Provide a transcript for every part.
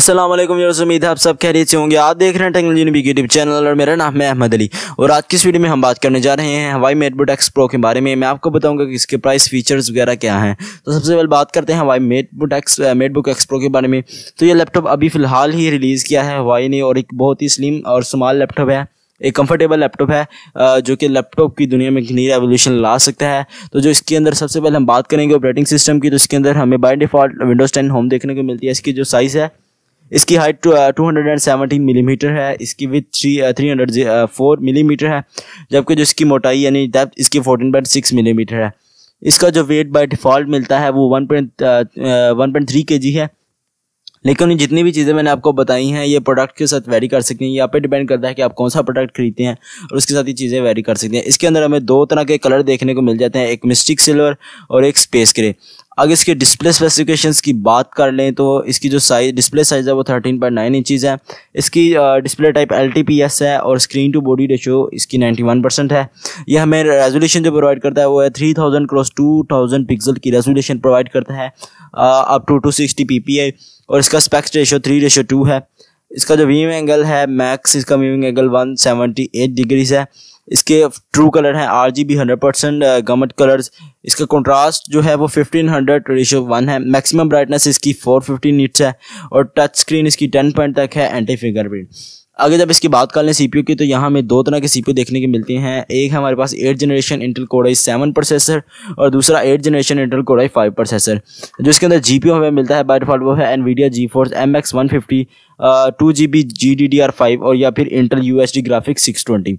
असलम उम्मीद है आप सब खैरियत थे होंगे आप देख रहे हैं टेक्नोलॉजी नबी यूट्यूब चैनल और मेरा नाम है अहमद अली और आज की इस वीडियो में हम बात करने जा रहे हैं हवाई मेट एक्स प्रो के बारे में मैं आपको बताऊंगा कि इसके प्राइस फीचर्स वगैरह क्या हैं तो सबसे पहले बात करते हैं Huawei MateBook X Mate X Pro के बारे में तो ये लैपटॉप अभी फ़िलहाल ही रिलीज़ किया है हवाई ने और एक बहुत ही स्लिम और स्माल लैपटॉप है एक कंफर्टेबल लैपटॉप है जो कि लैपटॉप की दुनिया में नई रेवोल्यूशन ला सकता है तो जो इसके अंदर सबसे पहले हम बात करेंगे ऑपरेटिंग सिस्टम की तो इसके अंदर हमें by default Windows ten home देखने को मिलती है इसकी जो साइज़ है इसकी height two hundred and seventeen millimetre है इसकी width three three hundred four millimetre है जबकि जो इसकी मोटाई यानी डेप्थ इसकी फोर्टीन पॉइंट सिक्स मिलीमीटर है इसका जो वेट बाय डिफ़ॉल्ट मिलता है वो one point one point three K G है लेकिन जितनी भी चीज़ें मैंने आपको बताई हैं ये प्रोडक्ट के साथ वेरी कर सकती हैं ये आप पे डिपेंड करता है कि आप कौन सा प्रोडक्ट खरीदते हैं और उसके साथ ये चीज़ें वेरी कर सकती हैं इसके अंदर हमें दो तरह के कलर देखने को मिल जाते हैं एक मिस्टिक सिल्वर और एक स्पेस ग्रे अगर इसके डिस्प्ले स्पेसिफिकेशन की बात कर लें तो इसकी जो साइज डिस्प्ले साइज है वो थर्टीन पॉइंट नाइन इंचज़ है इसकी डिस्प्ले टाइप एल है और स्क्रीन टू बॉडी रेशो इसकी नाइन्टी वन परसेंट है यह हमें रेजोल्यूशन जो प्रोवाइड करता है वो है three thousand cross two thousand pixel की रेजोल्यूशन प्रोवाइड करता है up to two sixty P P I और इसका aspect ratio three ratio two है इसका जो वीविंग एंगल है मैक्स इसका वीविंग एंगल 178 डिग्रीज है इसके ट्रू कलर हैं R G B hundred percent gamut colours इसका कंट्रास्ट जो है वो 1500 हंड्रेड रेशियो वन है मैक्सिमम ब्राइटनेस इसकी 450 फिफ्टी नीट्स है और टच स्क्रीन इसकी 10 पॉइंट तक है एंटी फिंगरप्रिंट आगे जब इसकी बात कर लें सीपीयू की तो यहाँ हमें दो तरह के सीपीयू देखने की मिलते हैं एक है हमारे पास eight generation Intel core i seven processor और दूसरा eight generation Intel core i five processor जो इसके अंदर जीपीयू हमें मिलता है बाई डिफॉल्ट वो है Nvidia GeForce M X one fifty two G B G D D R five और या फिर Intel U H D graphics six twenty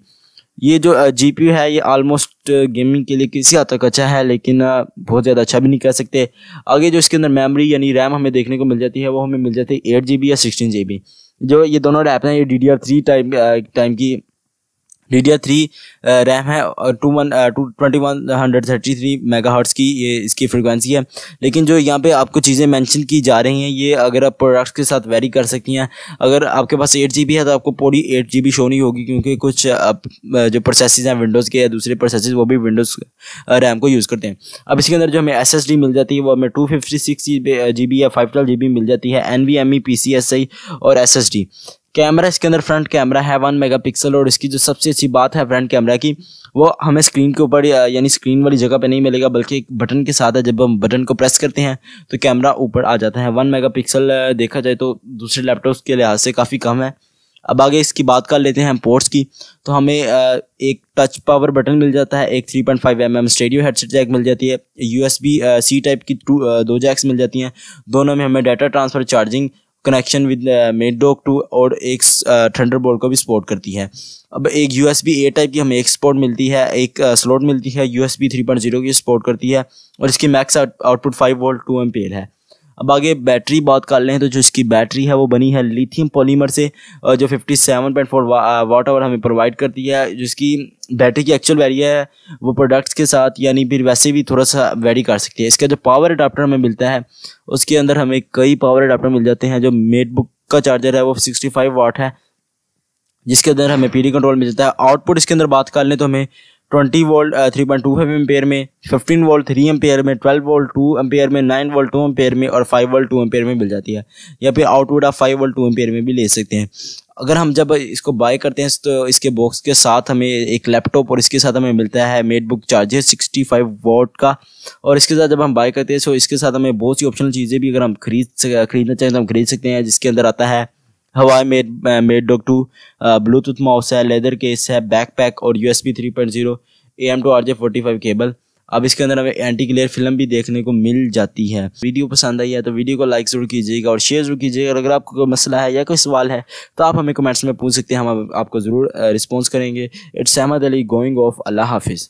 ये जो जी पी है ये ऑलमोस्ट गेमिंग के लिए किसी हद तक अच्छा है लेकिन बहुत ज़्यादा अच्छा भी नहीं कह सकते आगे जो इसके अंदर मेमोरी यानी रैम हमें देखने को मिल जाती है वो हमें मिल जाती है एट जी बी या सिक्सटीन जी बी जो ये दोनों रैप हैं ये D D R three time time की डी थ्री रैम है two one two twenty one hundred thirty three megahertz की ये इसकी फ्रिक्वेंसी है लेकिन जो यहाँ पे आपको चीज़ें मेंशन की जा रही हैं ये अगर आप प्रोडक्ट्स के साथ वेरी कर सकती हैं अगर आपके पास एट जी है तो आपको पूरी एट जी शो नहीं होगी क्योंकि कुछ आप, uh, जो प्रोसेस हैं विंडोज़ के या दूसरे प्रोसेस वो भी विंडोज़ रैम uh, को यूज़ करते हैं अब इसके अंदर जो हमें एस मिल जाती है वो हमें टू फिफ्टी सिक्स जी या फाइव ट्वेल्व जी बी मिल जाती है N V M E P C I आई और एस एस डी कैमरा इसके अंदर फ्रंट कैमरा है वन मेगापिक्सल और इसकी जो सबसे अच्छी बात है फ्रंट कैमरा की वो हमें स्क्रीन के ऊपर यानी स्क्रीन वाली जगह पे नहीं मिलेगा बल्कि एक बटन के साथ है जब हम बटन को प्रेस करते हैं तो कैमरा ऊपर आ जाता है वन मेगापिक्सल देखा जाए तो दूसरे लैपटॉप्स के लिहाज से काफ़ी कम है अब आगे इसकी बात कर लेते हैं हम पोर्ट्स की तो हमें एक टच पावर बटन मिल जाता है एक 3.5 point mm stereo headset jack मिल जाती है यूएसबी सी टाइप की टू दो जैक्स मिल जाती हैं दोनों में हमें data transfer charging connection with MateDock two और एक थंडरबोल्ट uh, को भी सपोर्ट करती है अब एक U S B A type की हमें एक सपोर्ट मिलती है एक स्लॉट uh, मिलती है U S B three point zero की सपोर्ट करती है और इसकी max output five volt two amp है अब आगे बैटरी बात कर लें तो जो इसकी बैटरी है वो बनी है लिथियम पॉलीमर से जो 57.4 वाट आवर हमें प्रोवाइड करती है जिसकी बैटरी की एक्चुअल वैरी है वो प्रोडक्ट्स के साथ यानी फिर वैसे भी थोड़ा सा वेरी कर सकती है इसका जो पावर अडाप्टर हमें मिलता है उसके अंदर हमें कई पावर अडाप्टर मिल जाते हैं जो मेटबुक का चार्जर है वो सिक्सटी वाट है जिसके अंदर हमें पीडी कंट्रोल मिल जाता है आउटपुट इसके अंदर बात कर लें तो हमें twenty volt three point two five ampere में फिफ्टीन वोल्ट थ्री एम्पेयर में ट्वेल्व वोल्ट टू एम्पेयर में नाइन वोल्ट टू एम्पेयर में और फाइव वोल्ट टू एम्पेयर में मिल जाती है या फिर आउटवुड आप फाइव वोल्ट टू एम्पेयर में भी ले सकते हैं अगर हम जब इसको बाय करते हैं तो इसके बॉक्स के साथ हमें एक लैपटॉप और इसके साथ हमें मिलता है MateBook charger sixty five watt का और इसके साथ जब हम बाय करते हैं तो इसके साथ हमें बहुत सी ऑप्शनल चीज़ें भी अगर हम खरीद खरीदना चाहें तो हम खरीद सकते हैं जिसके अंदर आता है Huawei mate mate dock two Bluetooth mouse है लेदर केस है बैकपैक और U S B three point zero A M to R J forty five cable अब इसके अंदर हमें एंटी क्लियर फिल्म भी देखने को मिल जाती है वीडियो पसंद आई है तो वीडियो को लाइक ज़रूर कीजिएगा और शेयर ज़रूर कीजिएगा अगर आपको कोई मसला है या कोई सवाल है तो आप हमें कमेंट्स में पूछ सकते हैं हम आपको ज़रूर रिस्पॉन्स uh, करेंगे it's Ahmed Ali going off अल्लाह हाफिज़